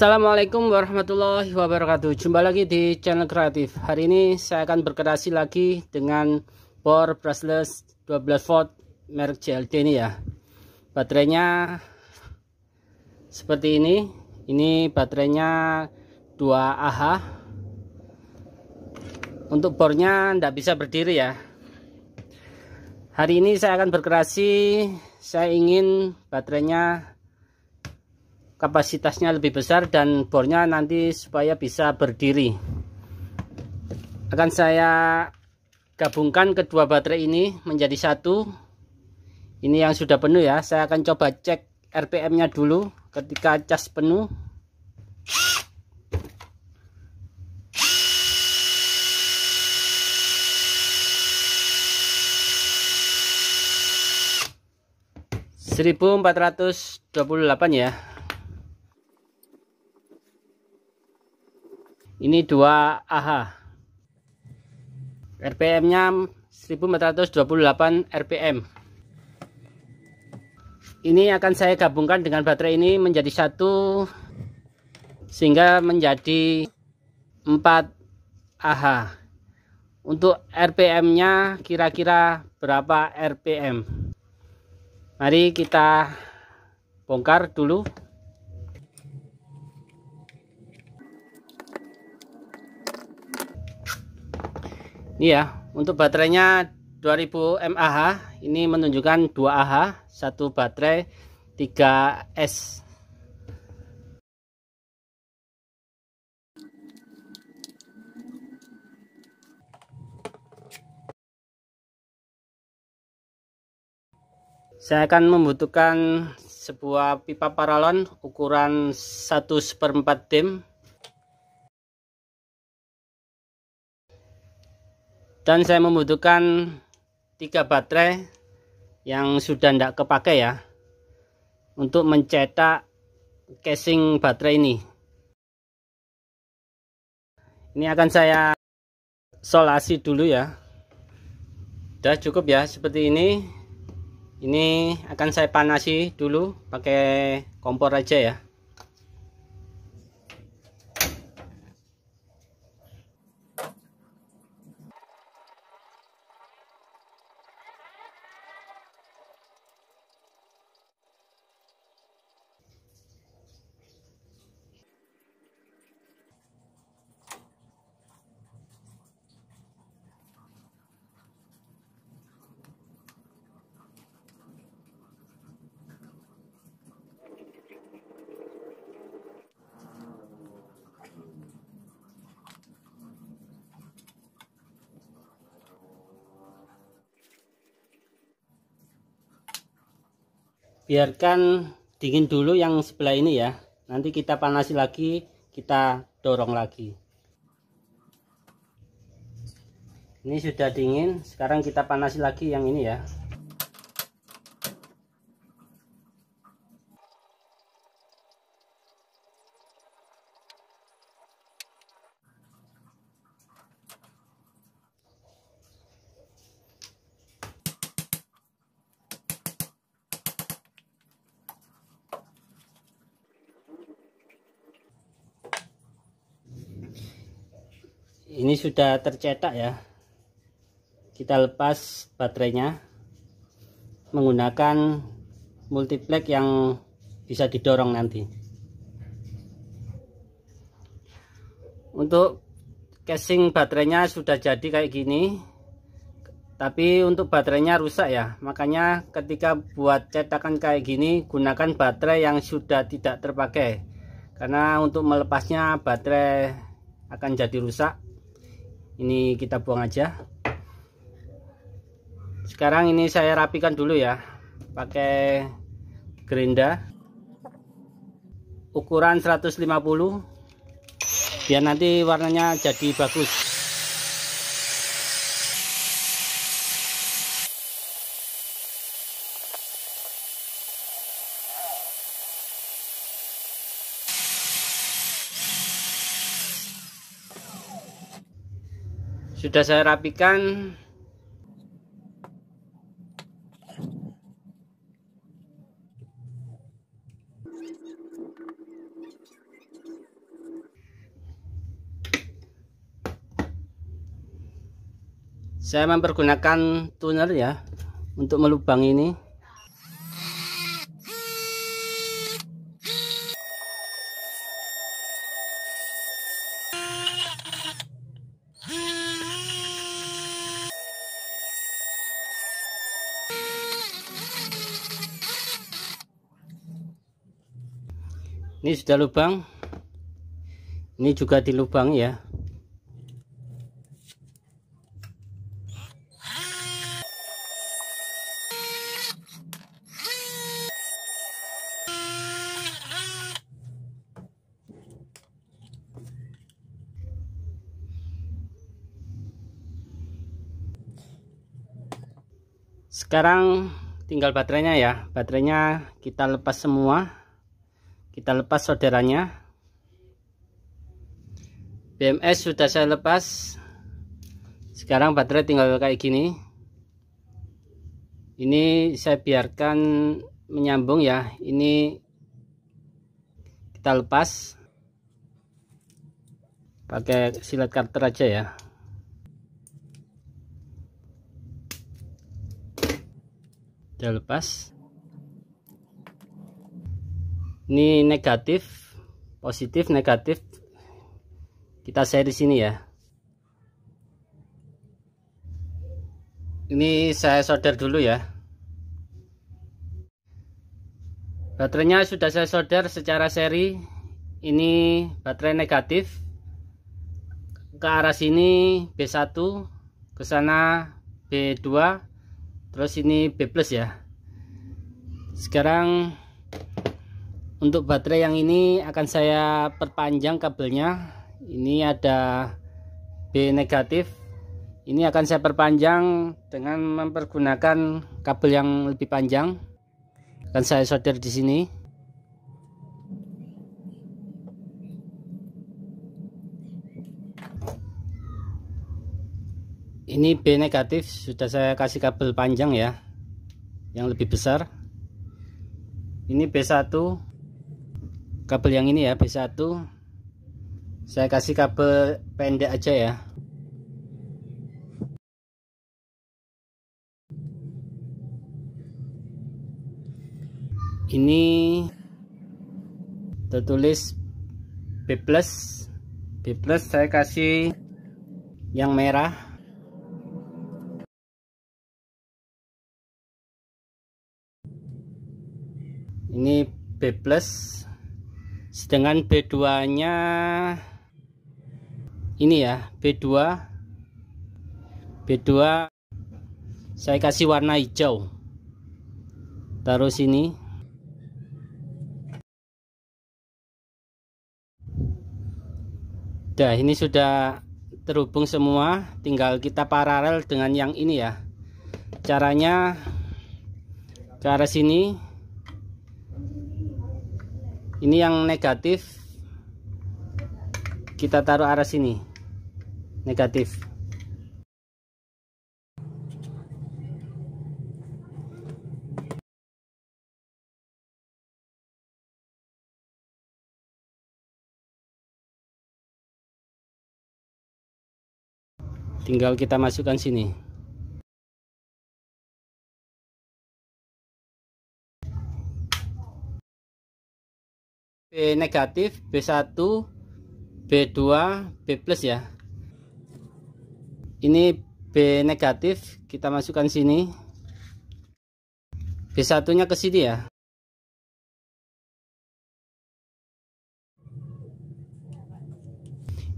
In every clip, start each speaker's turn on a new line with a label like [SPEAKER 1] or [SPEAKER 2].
[SPEAKER 1] Assalamualaikum warahmatullahi wabarakatuh Jumpa lagi di channel kreatif Hari ini saya akan berkreasi lagi dengan power brushless 12 volt merek CLD ini ya Baterainya seperti ini Ini baterainya 2AH Untuk bornya tidak bisa berdiri ya Hari ini saya akan berkreasi Saya ingin baterainya kapasitasnya lebih besar dan bornya nanti supaya bisa berdiri akan saya gabungkan kedua baterai ini menjadi satu ini yang sudah penuh ya saya akan coba cek RPM nya dulu ketika cas penuh Seribu empat ratus dua puluh delapan ya ini 2 AH RPM nya 1428 RPM ini akan saya gabungkan dengan baterai ini menjadi satu sehingga menjadi 4 AH untuk RPM nya kira-kira berapa RPM mari kita bongkar dulu ini ya untuk baterainya 2000 mAh ini menunjukkan 2 AH satu baterai 3S saya akan membutuhkan sebuah pipa paralon ukuran 1 seperempat dim dan saya membutuhkan tiga baterai yang sudah tidak kepake ya untuk mencetak casing baterai ini ini akan saya solasi dulu ya sudah cukup ya seperti ini ini akan saya panasi dulu pakai kompor aja ya biarkan dingin dulu yang sebelah ini ya nanti kita panasi lagi kita dorong lagi ini sudah dingin sekarang kita panasi lagi yang ini ya ini sudah tercetak ya kita lepas baterainya menggunakan multiplex yang bisa didorong nanti untuk casing baterainya sudah jadi kayak gini tapi untuk baterainya rusak ya makanya ketika buat cetakan kayak gini gunakan baterai yang sudah tidak terpakai karena untuk melepasnya baterai akan jadi rusak ini kita buang aja sekarang ini saya rapikan dulu ya pakai gerinda ukuran 150 biar nanti warnanya jadi bagus sudah saya rapikan saya mempergunakan tuner ya untuk melubang ini ini sudah lubang ini juga di lubang ya sekarang tinggal baterainya ya baterainya kita lepas semua kita lepas saudaranya. BMS sudah saya lepas sekarang baterai tinggal kayak gini ini saya biarkan menyambung ya ini kita lepas pakai silat karter aja ya kita lepas ini negatif positif negatif kita share di sini ya ini saya solder dulu ya baterainya sudah saya solder secara seri ini baterai negatif ke arah sini B1 ke sana B2 terus ini B plus ya sekarang untuk baterai yang ini akan saya perpanjang kabelnya ini ada B negatif ini akan saya perpanjang dengan mempergunakan kabel yang lebih panjang akan saya solder di sini ini B negatif sudah saya kasih kabel panjang ya yang lebih besar ini B1 kabel yang ini ya B1 saya kasih kabel pendek aja ya ini tertulis B plus B plus saya kasih yang merah ini B plus sedangkan B2 nya ini ya B2 B2 saya kasih warna hijau taruh sini Nah, ini sudah terhubung semua, tinggal kita paralel dengan yang ini ya. Caranya ke arah sini, ini yang negatif kita taruh arah sini negatif tinggal kita masukkan sini B negatif, B1, B2, B plus ya. Ini B negatif, kita masukkan sini. B1-nya ke sini ya.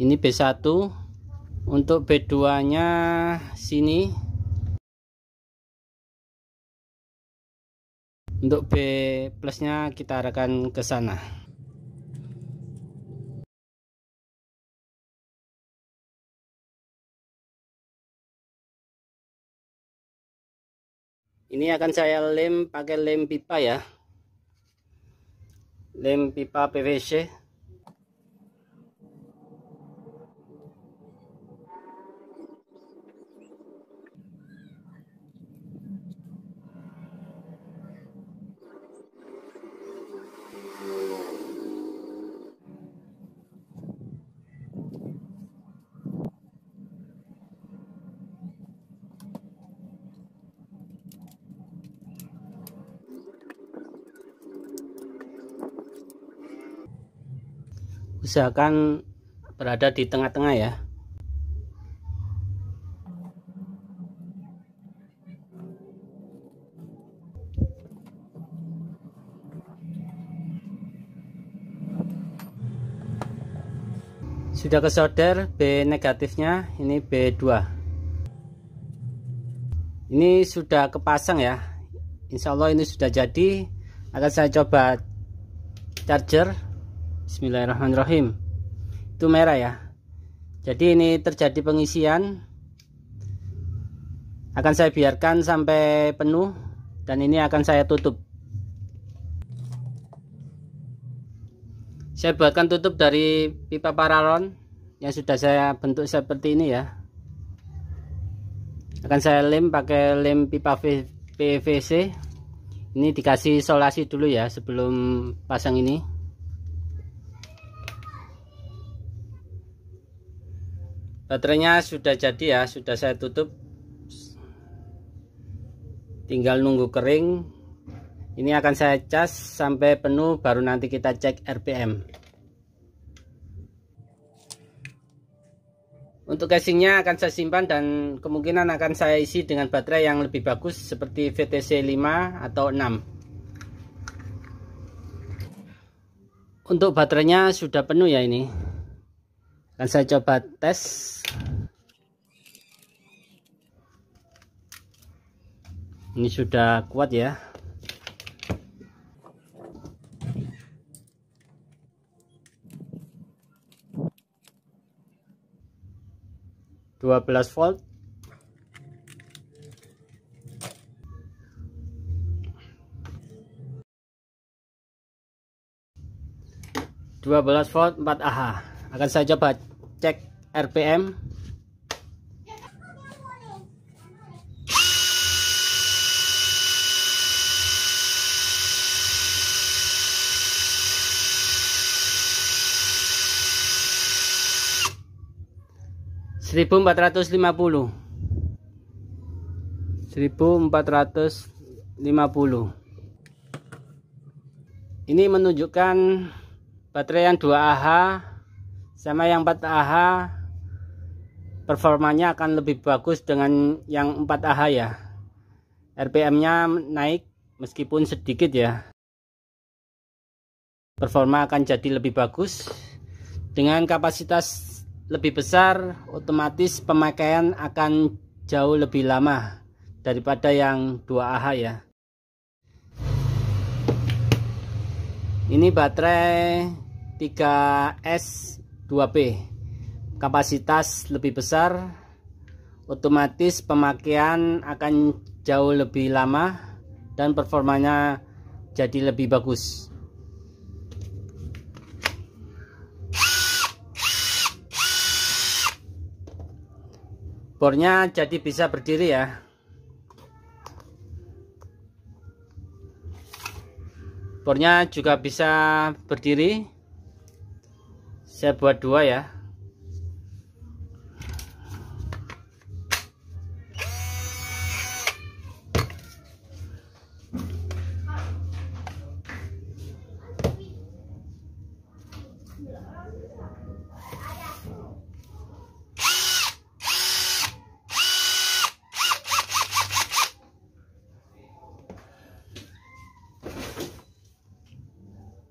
[SPEAKER 1] Ini B1 untuk B2-nya sini. Untuk B plusnya kita arahkan ke sana. ini akan saya lem pakai lem pipa ya lem pipa PVC usahakan berada di tengah-tengah ya sudah kesoder B negatifnya ini B2 ini sudah kepasang ya Insya Allah ini sudah jadi akan saya coba charger Bismillahirrahmanirrahim itu merah ya jadi ini terjadi pengisian akan saya biarkan sampai penuh dan ini akan saya tutup saya buatkan tutup dari pipa paralon yang sudah saya bentuk seperti ini ya akan saya lem pakai lem pipa PVC ini dikasih isolasi dulu ya sebelum pasang ini baterainya sudah jadi ya sudah saya tutup tinggal nunggu kering ini akan saya cas sampai penuh baru nanti kita cek RPM Untuk casingnya akan saya simpan dan kemungkinan akan saya isi dengan baterai yang lebih bagus seperti VTC 5 atau 6. Untuk baterainya sudah penuh ya ini akan saya coba tes ini sudah kuat ya dua belas volt dua belas volt empat ah akan saya coba cek RPM seribu empat ratus lima puluh seribu empat ratus lima puluh ini menunjukkan baterai yang 2 AH sama yang 4AH performanya akan lebih bagus dengan yang 4AH ya RPM nya naik meskipun sedikit ya performa akan jadi lebih bagus dengan kapasitas lebih besar otomatis pemakaian akan jauh lebih lama daripada yang 2AH ya ini baterai 3S 2P kapasitas lebih besar otomatis pemakaian akan jauh lebih lama dan performanya jadi lebih bagus bornya jadi bisa berdiri ya bornya juga bisa berdiri saya buat dua ya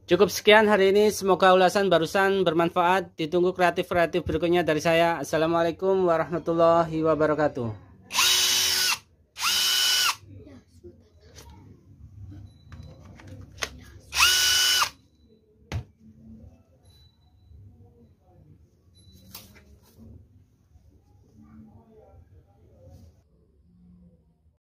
[SPEAKER 1] Cukup sekian hari ini, semoga ulasan barusan bermanfaat. Ditunggu kreatif-kreatif berikutnya dari saya. Assalamualaikum warahmatullahi wabarakatuh.